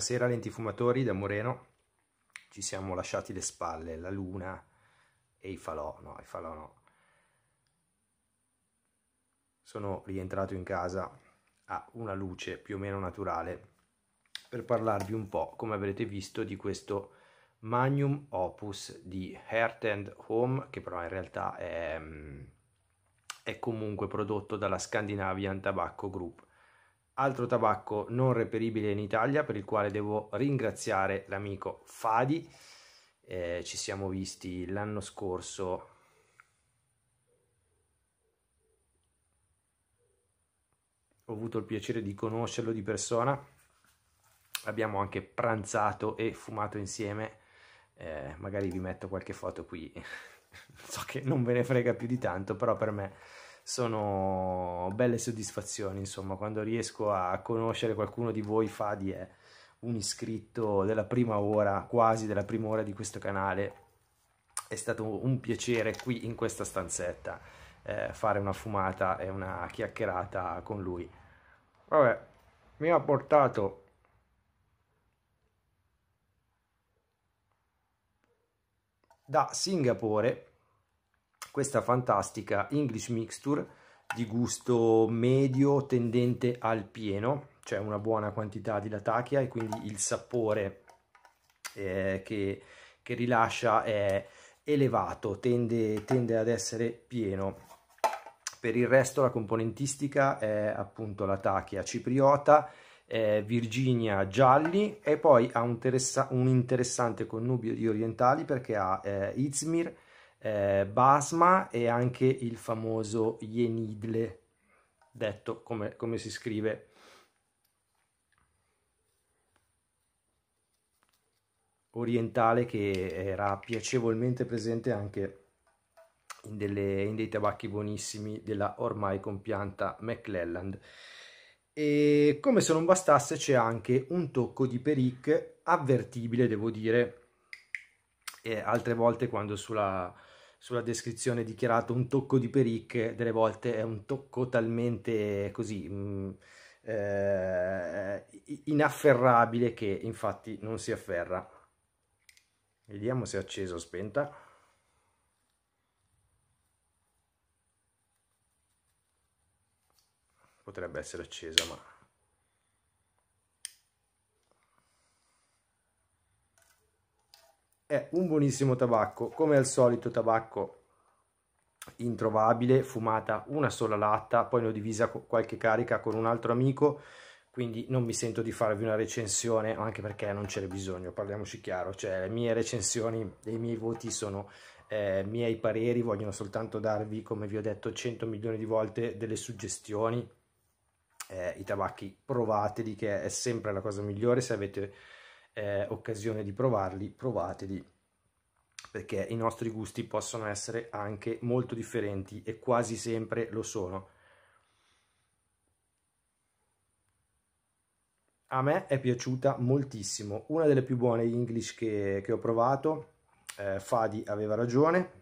Buonasera lentifumatori da Moreno, ci siamo lasciati le spalle, la luna e i falò, no, i falò no. Sono rientrato in casa a una luce più o meno naturale per parlarvi un po', come avrete visto, di questo magnum opus di Heart and Home, che però in realtà è, mm, è comunque prodotto dalla Scandinavian Tobacco Group altro tabacco non reperibile in Italia per il quale devo ringraziare l'amico Fadi. Eh, ci siamo visti l'anno scorso ho avuto il piacere di conoscerlo di persona abbiamo anche pranzato e fumato insieme eh, magari vi metto qualche foto qui so che non ve ne frega più di tanto però per me sono belle soddisfazioni, insomma, quando riesco a conoscere qualcuno di voi Fadi è un iscritto della prima ora, quasi della prima ora di questo canale. È stato un piacere qui in questa stanzetta eh, fare una fumata e una chiacchierata con lui. Vabbè, mi ha portato da Singapore questa fantastica English Mixture di gusto medio tendente al pieno, cioè una buona quantità di latachia e quindi il sapore eh, che, che, rilascia è elevato, tende, tende ad essere pieno. Per il resto la componentistica è appunto latachia cipriota, Virginia gialli e poi ha un, un interessante connubio di orientali perché ha eh, Izmir, eh, basma e anche il famoso yenidle, detto come, come si scrive. orientale che era piacevolmente presente anche in, delle, in dei tabacchi buonissimi della ormai compianta McClelland. E come se non bastasse c'è anche un tocco di Peric avvertibile, devo dire, e altre volte quando sulla, sulla descrizione dichiarato un tocco di Peric, delle volte è un tocco talmente così mh, mm, eh, inafferrabile che infatti non si afferra. Vediamo se è acceso o spenta. Potrebbe essere accesa, ma... è un buonissimo tabacco, come al solito tabacco introvabile, fumata una sola latta, poi ne ho divisa qualche carica con un altro amico, quindi non mi sento di farvi una recensione, anche perché non ce n'è bisogno, parliamoci chiaro, cioè le mie recensioni e i miei voti sono eh, miei pareri, vogliono soltanto darvi, come vi ho detto 100 milioni di volte, delle suggestioni, eh, i tabacchi provateli che è sempre la cosa migliore se avete eh, occasione di provarli, provateli perché i nostri gusti possono essere anche molto differenti e quasi sempre lo sono. A me è piaciuta moltissimo, una delle più buone English che, che ho provato, eh, Fadi aveva ragione,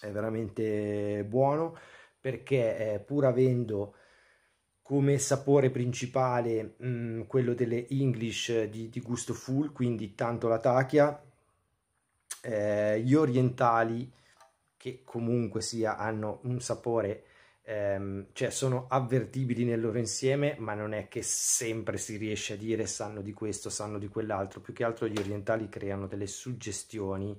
è veramente buono perché eh, pur avendo come sapore principale mh, mm, quello delle English eh, di, di, gusto full, quindi tanto la tachia, eh, gli orientali che comunque sia hanno un sapore, ehm, cioè sono avvertibili nel loro insieme, ma non è che sempre si riesce a dire sanno di questo, sanno di quell'altro, più che altro gli orientali creano delle suggestioni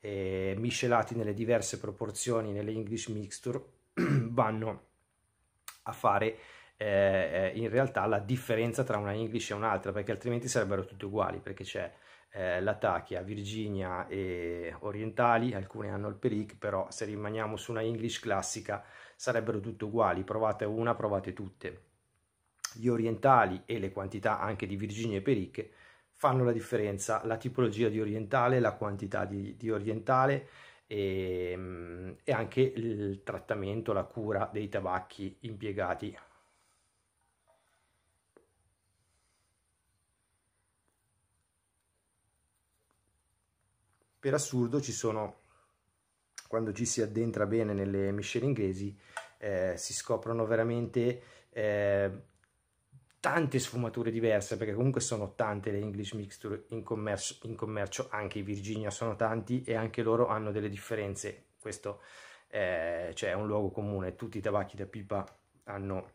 eh, miscelati nelle diverse proporzioni nelle English mixture vanno a fare eh, in realtà la differenza tra una English e un'altra, perché altrimenti sarebbero tutte uguali, perché c'è eh, la Virginia e orientali, alcune hanno il peric, però se rimaniamo su una English classica sarebbero tutte uguali, provate una, provate tutte. Gli orientali e le quantità anche di Virginia e peric fanno la differenza, la tipologia di orientale, la quantità di, di orientale, ehm, e, anche il trattamento, la cura dei tabacchi impiegati per assurdo ci sono, quando ci si addentra bene nelle miscele inglesi, eh, si scoprono veramente eh, tante sfumature diverse, perché comunque sono tante le English Mixture in commercio, in commercio anche i Virginia sono tanti e anche loro hanno delle differenze, questo eh, cioè è un luogo comune, tutti i tabacchi da pipa hanno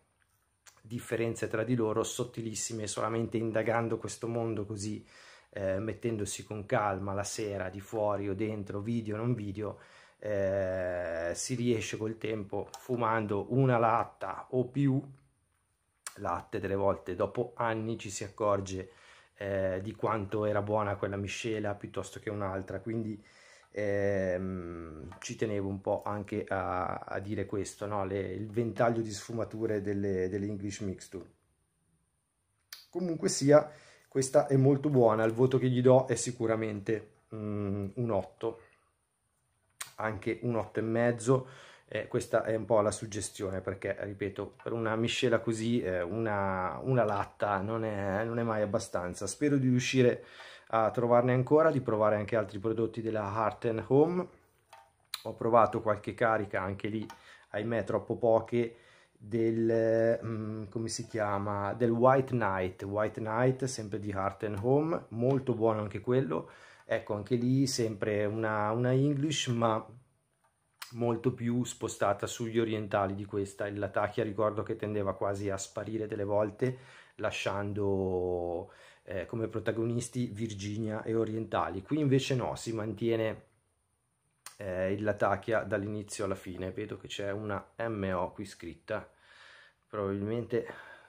differenze tra di loro sottilissime, solamente indagando questo mondo così eh, mettendosi con calma la sera di fuori o dentro, video o non video, eh, si riesce col tempo fumando una latta o più latte delle volte dopo anni ci si accorge eh, di quanto era buona quella miscela piuttosto che un'altra quindi ehm, ci tenevo un po' anche a, a dire questo no? Le, il ventaglio di sfumature delle, delle English Mixture comunque sia questa è molto buona, il voto che gli do è sicuramente mm, un 8, anche un 8 e mezzo, eh, questa è un po' la suggestione perché, ripeto, per una miscela così, eh, una, una, latta non è, non è mai abbastanza. Spero di riuscire a trovarne ancora, di provare anche altri prodotti della Heart Home. Ho provato qualche carica anche lì, ahimè troppo poche, del, um, come si chiama, del White Knight, White Knight sempre di Heart and Home, molto buono anche quello, ecco anche lì sempre una, una English ma molto più spostata sugli orientali di questa, il Latakia ricordo che tendeva quasi a sparire delle volte lasciando eh, come protagonisti Virginia e orientali, qui invece no, si mantiene eh, il Latakia dall'inizio alla fine. Vedo che c'è una MO qui scritta, probabilmente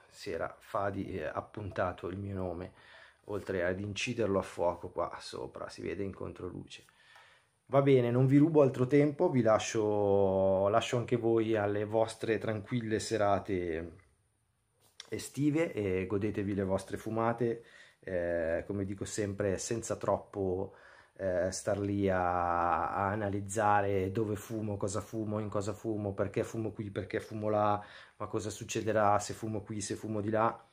si era Fadi eh, appuntato il mio nome, oltre ad inciderlo a fuoco qua sopra, si vede in controluce. Va bene, non vi rubo altro tempo, vi lascio, lascio anche voi alle vostre tranquille serate estive e godetevi le vostre fumate, eh, come dico sempre, senza troppo eh, star lì a, a, analizzare dove fumo, cosa fumo, in cosa fumo, perché fumo qui, perché fumo là, ma cosa succederà se fumo qui, se fumo di là.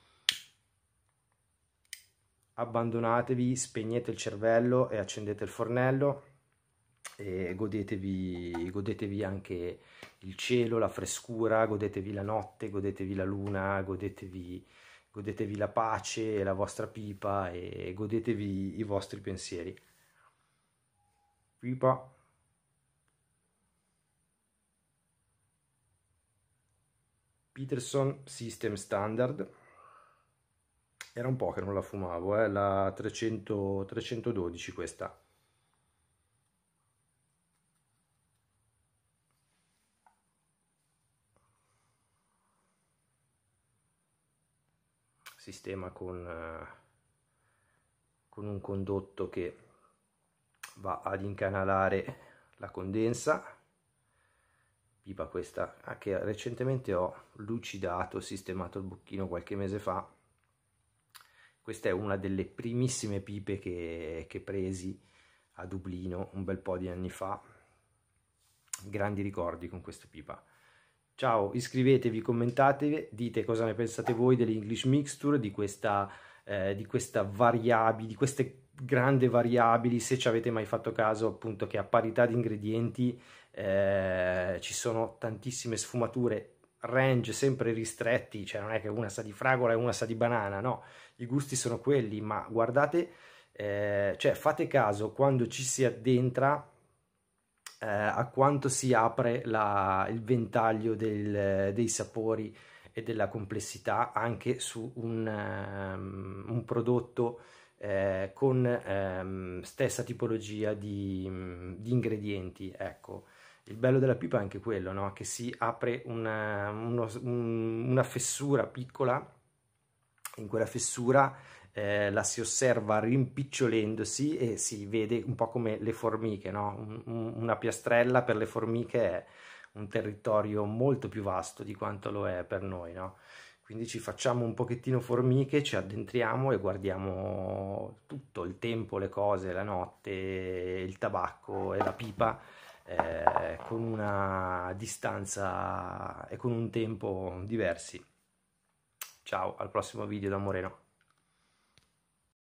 Abbandonatevi, spegnete il cervello e accendete il fornello e godetevi, godetevi anche il cielo, la frescura, godetevi la notte, godetevi la luna, godetevi godetevi la pace, la vostra pipa e godetevi i vostri pensieri. FIFA Peterson System Standard era un po' che non la fumavo è eh? la 300, 312 questa sistema con, eh, con un condotto che va ad incanalare la condensa pipa questa ah, che recentemente ho lucidato sistemato il bocchino qualche mese fa questa è una delle primissime pipe che, che presi a Dublino un bel po' di anni fa grandi ricordi con questa pipa ciao iscrivetevi commentatevi dite cosa ne pensate voi dell'English Mixture di questa eh, di questa variabile di queste grande variabili, se ci avete mai fatto caso appunto che a parità di ingredienti eh, ci sono tantissime sfumature, range sempre ristretti, cioè non è che una sa di fragola e una sa di banana, no, i gusti sono quelli, ma guardate, eh, cioè fate caso quando ci si addentra eh, a quanto si apre la, il ventaglio del, dei sapori e della complessità anche su un, um, un prodotto eh, con ehm, stessa tipologia di, mm, di, ingredienti. Ecco, il bello della pipa è anche quello, no? che si apre una, uno, una fessura piccola, in quella fessura eh, la si osserva rimpicciolendosi e si vede un po' come le formiche, no? una piastrella per le formiche è un territorio molto più vasto di quanto lo è per noi. No? Quindi ci facciamo un pochettino formiche, ci addentriamo e guardiamo tutto, il tempo, le cose, la notte, il tabacco e la pipa eh, con una distanza e con un tempo diversi. Ciao, al prossimo video da Moreno.